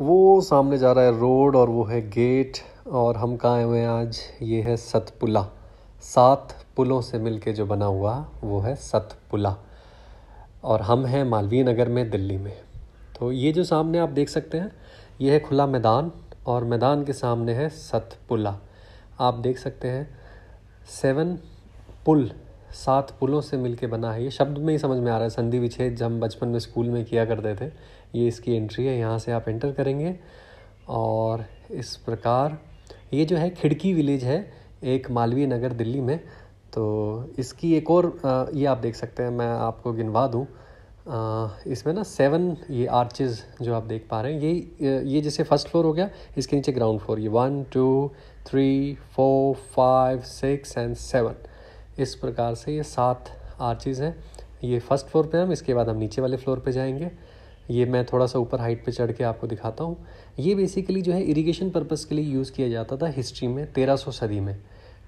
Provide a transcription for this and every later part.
वो सामने जा रहा है रोड और वो है गेट और हम कहाँ आए हुए हैं आज ये है सतपुला सात पुलों से मिलके जो बना हुआ वो है सतपुला और हम हैं मालवीय नगर में दिल्ली में तो ये जो सामने आप देख सकते हैं ये है खुला मैदान और मैदान के सामने है सतपुला आप देख सकते हैं सेवन पुल सात पुलों से मिलके बना है ये शब्द में ही समझ में आ रहा है संधि विच्छेद जब हम बचपन में स्कूल में किया करते थे ये इसकी एंट्री है यहाँ से आप एंटर करेंगे और इस प्रकार ये जो है खिड़की विलेज है एक मालवीय नगर दिल्ली में तो इसकी एक और ये आप देख सकते हैं मैं आपको गिनवा दूँ इसमें ना सेवन ये आर्चेज जो आप देख पा रहे हैं ये ये जैसे फर्स्ट फ्लोर हो गया इसके नीचे ग्राउंड फ्लोर ये one two three four five six and seven इस प्रकार से ये सात आर्चिज़ हैं ये फर्स्ट फ्लोर पे हम इसके बाद हम नीचे वाले फ्लोर पे जाएंगे ये मैं थोड़ा सा ऊपर हाइट पे चढ़ के आपको दिखाता हूँ ये बेसिकली जो है इरिगेशन पर्पज़ के लिए यूज़ किया जाता था हिस्ट्री में तेरह सदी में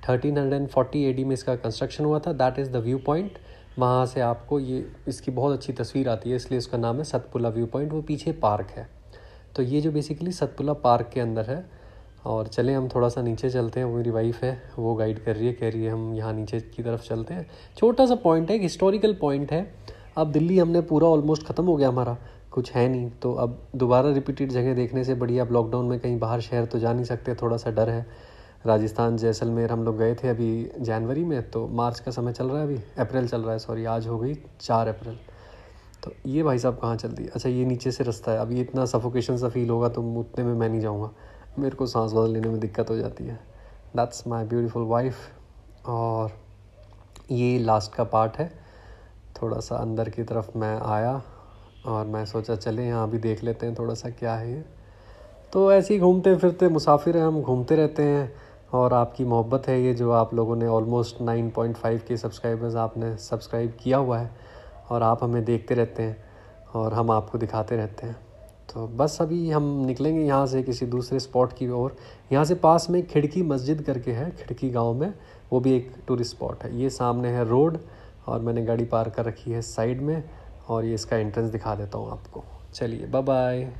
थर्टीन हंड्रेड में इसका कंस्ट्रक्शन हुआ था that is the view point वहाँ से आपको ये इसकी बहुत अच्छी तस्वीर आती है इसलिए उसका नाम है सतपुला व्यू पॉइंट वो पीछे पार्क है तो ये जो बेसिकली सतपुला पार्क के अंदर है और चले हम थोड़ा सा नीचे चलते हैं वो मेरी वाइफ है वो गाइड कर रही है कह रही है हम यहाँ नीचे की तरफ चलते हैं छोटा सा पॉइंट है एक हिस्टोरिकल पॉइंट है अब दिल्ली हमने पूरा ऑलमोस्ट ख़त्म हो गया हमारा कुछ है नहीं तो अब दोबारा रिपीटेड जगह देखने से बढ़िया अब लॉकडाउन में कहीं बाहर शहर तो जा नहीं सकते थोड़ा सा डर है राजस्थान जैसलमेर हम लोग गए थे अभी जनवरी में तो मार्च का समय चल रहा है अभी अप्रैल चल रहा है सॉरी आज हो गई चार अप्रैल तो ये भाई साहब कहाँ चल दी अच्छा ये नीचे से रास्ता है अब ये इतना सफोकेशन सा फील होगा तो उतने में मैं नहीं जाऊँगा मेरे को सांस वास लेने में दिक्कत हो जाती है दैट्स माई ब्यूटीफुल वाइफ और ये लास्ट का पार्ट है थोड़ा सा अंदर की तरफ मैं आया और मैं सोचा चले यहाँ भी देख लेते हैं थोड़ा सा क्या है ये तो ऐसे ही घूमते फिरते मुसाफिर हैं हम घूमते रहते हैं और आपकी मोहब्बत है ये जो आप लोगों ने ऑलमोस्ट नाइन पॉइंट फाइव के सब्सक्राइबर्स आपने सब्सक्राइब किया हुआ है और आप हमें देखते रहते हैं और हम आपको दिखाते रहते हैं तो बस अभी हम निकलेंगे यहाँ से किसी दूसरे स्पॉट की ओर यहाँ से पास में खिड़की मस्जिद करके है खिड़की गांव में वो भी एक टूरिस्ट स्पॉट है ये सामने है रोड और मैंने गाड़ी पार कर रखी है साइड में और ये इसका एंट्रेंस दिखा देता हूँ आपको चलिए बाय बाय